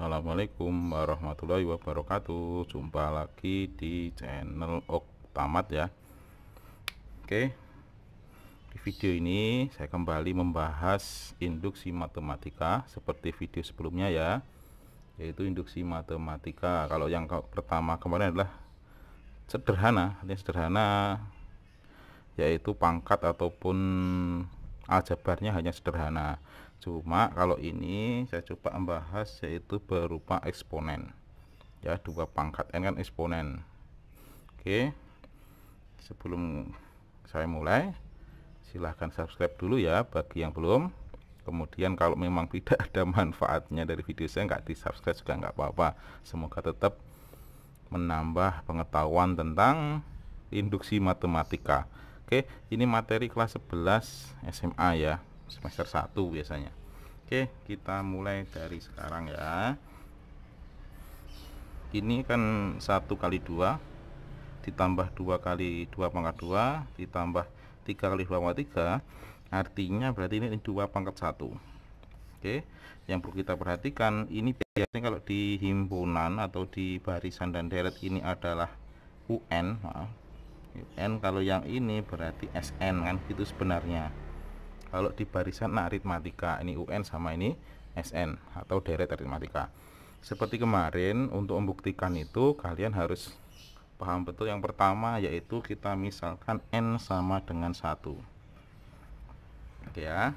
Assalamualaikum warahmatullahi wabarakatuh Jumpa lagi di channel Oktamat ya Oke Di video ini saya kembali membahas induksi matematika Seperti video sebelumnya ya Yaitu induksi matematika Kalau yang pertama kemarin adalah Sederhana ini sederhana Yaitu pangkat ataupun aljabarnya hanya sederhana cuma kalau ini saya coba membahas yaitu berupa eksponen ya dua pangkat n kan eksponen oke sebelum saya mulai silahkan subscribe dulu ya bagi yang belum kemudian kalau memang tidak ada manfaatnya dari video saya nggak di subscribe juga nggak apa-apa semoga tetap menambah pengetahuan tentang induksi matematika oke ini materi kelas 11 SMA ya semester 1 biasanya Oke kita mulai dari sekarang ya ini kan satu kali dua ditambah dua kali dua pangkat dua ditambah tiga kali dua pangkat tiga artinya berarti ini dua pangkat satu. oke yang perlu kita perhatikan ini biasanya kalau di himpunan atau di barisan dan deret ini adalah UN maaf UN kalau yang ini berarti SN kan itu sebenarnya kalau di barisan nah aritmatika ini UN sama ini SN atau deret aritmatika seperti kemarin untuk membuktikan itu kalian harus paham betul yang pertama yaitu kita misalkan N sama dengan 1 Oke ya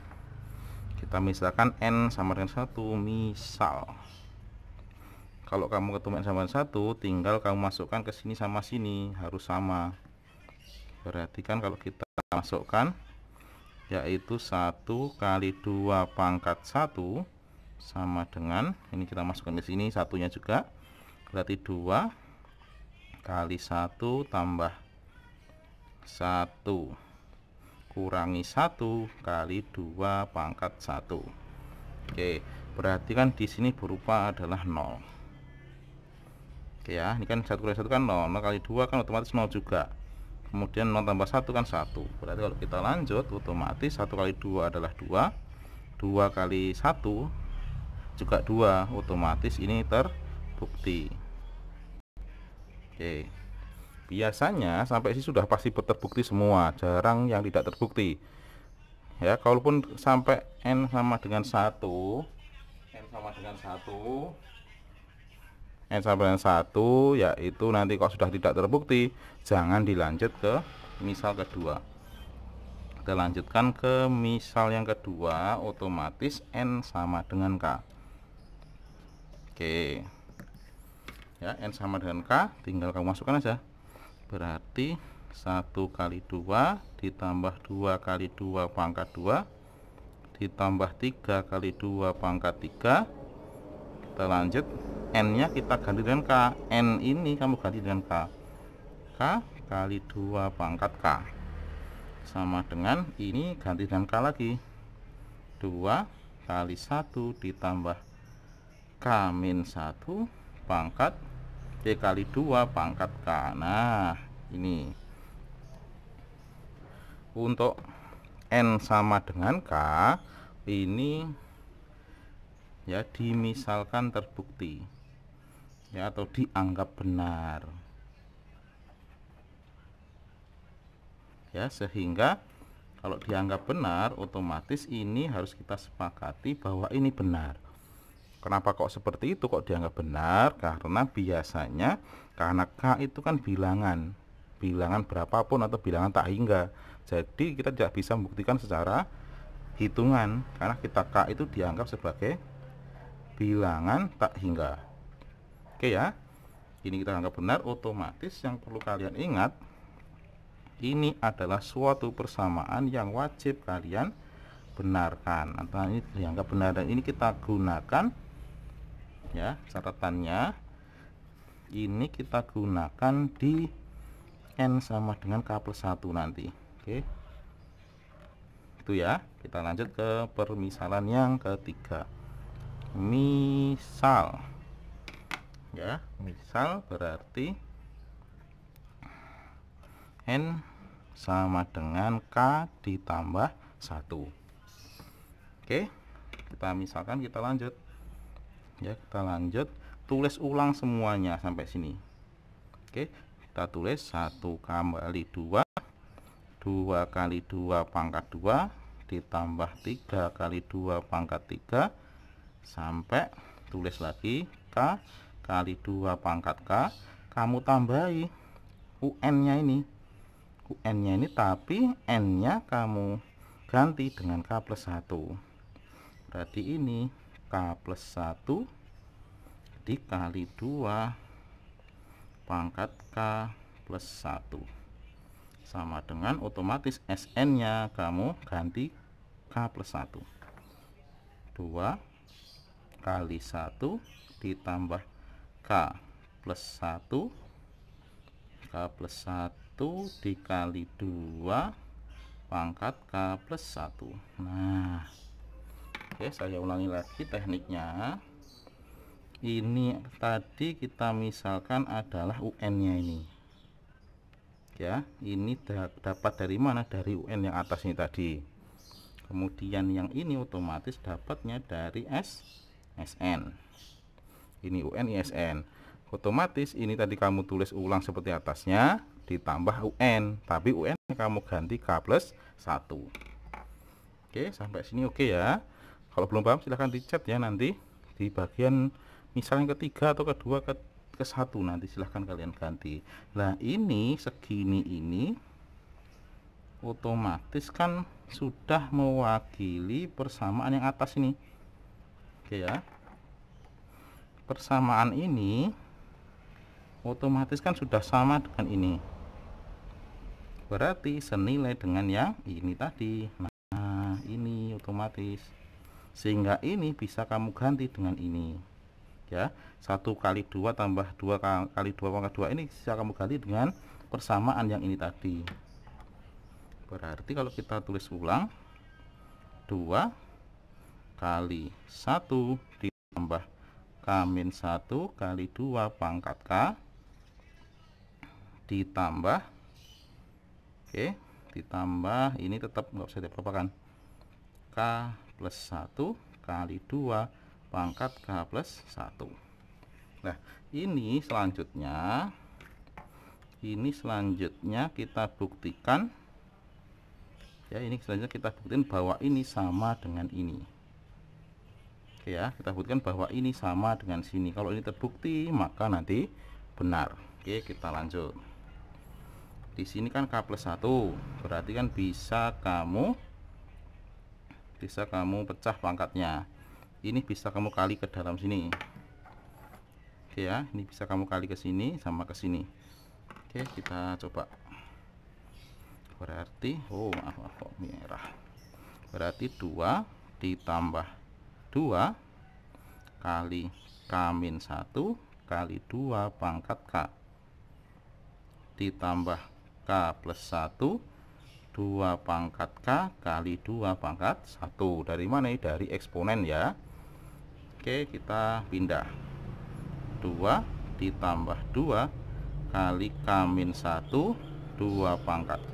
kita misalkan N sama dengan 1 misal kalau kamu ketemu N sama dengan 1 tinggal kamu masukkan ke sini sama sini harus sama berarti kan kalau kita masukkan yaitu 1 kali 2 pangkat 1 sama dengan ini kita masukkan ke sini satunya juga berarti 2 kali 1 tambah 1 kurangi 1 kali 2 pangkat 1 Oke berarti kan di sini berupa adalah 0 Oke ya ini kan 1 kali 1 kan 0 0 kali 2 kan otomatis 0 juga kemudian 0 tambah 1 kan 1 berarti kalau kita lanjut otomatis 1 kali 2 adalah 2 2 kali 1 juga 2 otomatis ini terbukti oke biasanya sampai sini sudah pasti terbukti semua jarang yang tidak terbukti ya kalaupun sampai n sama dengan 1 n sama dengan 1 n sama dengan 1 yaitu nanti kalau sudah tidak terbukti jangan dilanjut ke misal kedua kita lanjutkan ke misal yang kedua otomatis n sama dengan k oke ya n sama dengan k tinggal kamu masukkan aja berarti satu kali dua ditambah dua kali dua pangkat dua ditambah tiga kali dua pangkat tiga kita lanjut n nya kita ganti dengan k n ini kamu ganti dengan k k kali 2 pangkat k sama dengan ini ganti dengan k lagi 2 kali 1 ditambah k min 1 pangkat d kali 2 pangkat k nah ini untuk n sama dengan k ini ya dimisalkan terbukti ya atau dianggap benar ya sehingga kalau dianggap benar otomatis ini harus kita sepakati bahwa ini benar kenapa kok seperti itu kok dianggap benar karena biasanya karena K itu kan bilangan bilangan berapapun atau bilangan tak hingga jadi kita tidak bisa membuktikan secara hitungan karena kita K itu dianggap sebagai bilangan tak hingga oke ya ini kita anggap benar otomatis yang perlu kalian ingat ini adalah suatu persamaan yang wajib kalian benarkan atau nah, ini dianggap benar dan ini kita gunakan ya catatannya ini kita gunakan di n sama dengan k plus 1 nanti oke itu ya kita lanjut ke permisalan yang ketiga misal ya misal berarti N sama dengan K ditambah satu. oke kita misalkan kita lanjut ya kita lanjut tulis ulang semuanya sampai sini oke kita tulis satu kali dua, dua kali dua pangkat dua ditambah tiga kali dua pangkat tiga sampai tulis lagi K kali dua pangkat K kamu tambahi UN nya ini UN nya ini tapi N nya kamu ganti dengan K plus satu berarti ini K plus satu dikali dua pangkat K plus satu sama dengan otomatis SN nya kamu ganti K plus satu dua kali 1 ditambah K plus 1 K plus 1 dikali 2 pangkat K plus 1 nah oke saya ulangi lagi tekniknya ini tadi kita misalkan adalah UN nya ini ya ini da dapat dari mana dari UN yang atas ini tadi kemudian yang ini otomatis dapatnya dari S SN ini UN ISN otomatis ini tadi kamu tulis ulang seperti atasnya ditambah UN tapi UN kamu ganti K plus 1 oke sampai sini oke ya kalau belum paham silahkan dicat ya nanti di bagian misalnya ketiga atau kedua ke, ke satu nanti silahkan kalian ganti nah ini segini ini otomatis kan sudah mewakili persamaan yang atas ini oke ya persamaan ini otomatis kan sudah sama dengan ini berarti senilai dengan yang ini tadi nah ini otomatis sehingga ini bisa kamu ganti dengan ini ya satu kali dua tambah dua kali dua pangkat dua ini bisa kamu ganti dengan persamaan yang ini tadi berarti kalau kita tulis ulang 2 kali 1 ditambah K-1 kali 2 pangkat K ditambah oke okay, ditambah ini tetap nggak usah diapakan K plus 1 kali 2 pangkat K plus 1 nah ini selanjutnya ini selanjutnya kita buktikan ya ini selanjutnya kita buktikan bahwa ini sama dengan ini Oke ya kita buktikan bahwa ini sama dengan sini kalau ini terbukti maka nanti benar oke kita lanjut di sini kan K plus 1 berarti kan bisa kamu bisa kamu pecah pangkatnya ini bisa kamu kali ke dalam sini oke ya ini bisa kamu kali ke sini sama ke sini oke kita coba berarti oh maaf, maaf merah berarti dua ditambah 2 kali K-1 kali 2 pangkat K ditambah K plus 1 2 pangkat K kali 2 pangkat 1 dari mana dari eksponen ya Oke kita pindah 2 ditambah 2 kali K-1 2 pangkat K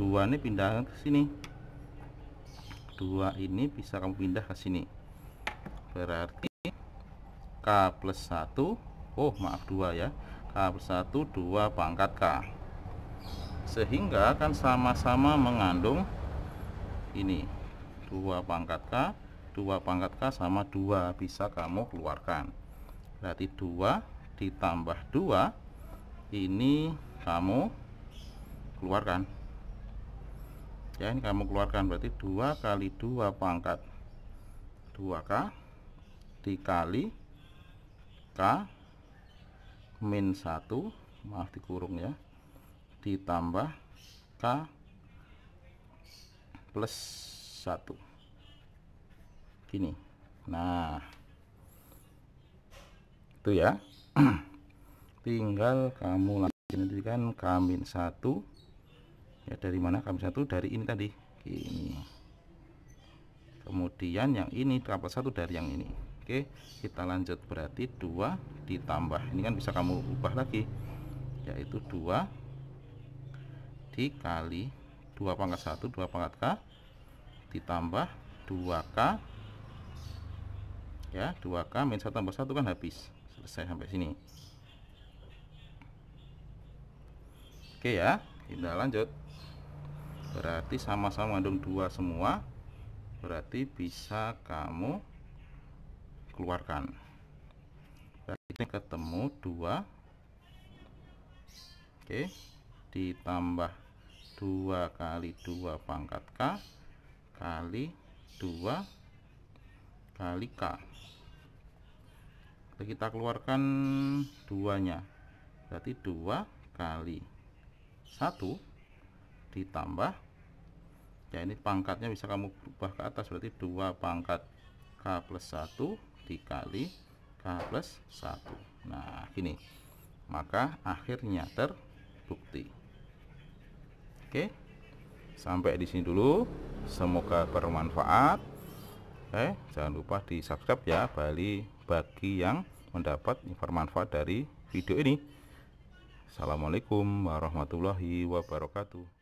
2 ini pindah ke sini 2 ini bisa kamu pindah ke sini berarti K plus 1 oh maaf 2 ya K plus 1 2 pangkat K sehingga akan sama-sama mengandung ini 2 pangkat K 2 pangkat K sama 2 bisa kamu keluarkan berarti 2 ditambah 2 ini kamu keluarkan ya ini kamu keluarkan berarti 2 kali 2 pangkat 2K dikali K min 1 maaf dikurung ya ditambah K plus 1 gini nah itu ya tinggal kamu lanjutkan K min 1 ya dari mana K min 1 dari ini tadi gini kemudian yang ini dapat satu dari yang ini Oke kita lanjut berarti 2 ditambah ini kan bisa kamu ubah lagi yaitu 2 dikali 2 pangkat 1 2 pangkat K ditambah 2K ya 2K min 1 tambah 1 kan habis selesai sampai sini Oke ya kita lanjut berarti sama-sama mengandung 2 semua berarti bisa kamu dikeluarkan berarti ketemu 2 oke ditambah 2 kali 2 pangkat K kali 2 kali K kita keluarkan duanya berarti 2 kali 1 ditambah ya ini pangkatnya bisa kamu ubah ke atas berarti 2 pangkat K plus 1 dikali K plus 1 nah gini maka akhirnya terbukti oke sampai di sini dulu semoga bermanfaat oke jangan lupa di subscribe ya Bali bagi yang mendapat bermanfaat dari video ini Assalamualaikum warahmatullahi wabarakatuh